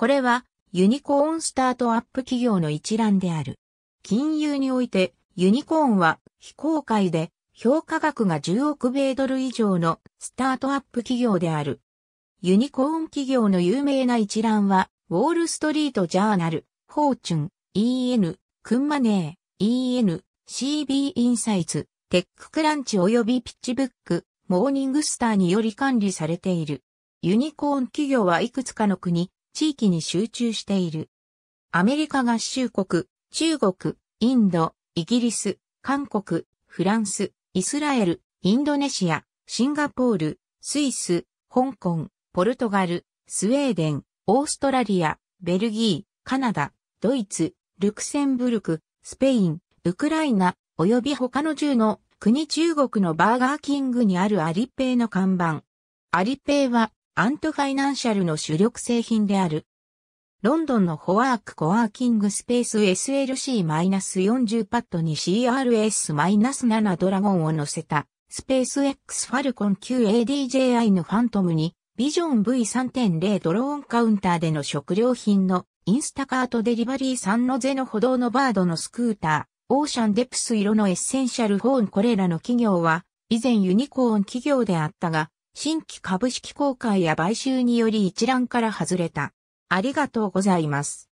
これはユニコーンスタートアップ企業の一覧である。金融においてユニコーンは非公開で評価額が10億米ドル以上のスタートアップ企業である。ユニコーン企業の有名な一覧は、ウォールストリートジャーナル、フォーチュン、EN、クンマネー、EN、CB インサイツ、テッククランチ及びピッチブック、モーニングスターにより管理されている。ユニコーン企業はいくつかの国、地域に集中している。アメリカ合衆国、中国、インド、イギリス、韓国、フランス、イスラエル、インドネシア、シンガポール、スイス、香港、ポルトガル、スウェーデン、オーストラリア、ベルギー、カナダ、ドイツ、ルクセンブルク、スペイン、ウクライナ、及び他の10の国中国のバーガーキングにあるアリペイの看板。アリペイはアントファイナンシャルの主力製品である。ロンドンのホワークコワーキングスペース SLC-40 パッドに CRS-7 ドラゴンを乗せたスペース X ファルコン q a d j i のファントムにビジョン V3.0 ドローンカウンターでの食料品のインスタカートデリバリー3のゼノ歩道のバードのスクーター、オーシャンデプス色のエッセンシャルホーンこれらの企業は以前ユニコーン企業であったが新規株式公開や買収により一覧から外れた。ありがとうございます。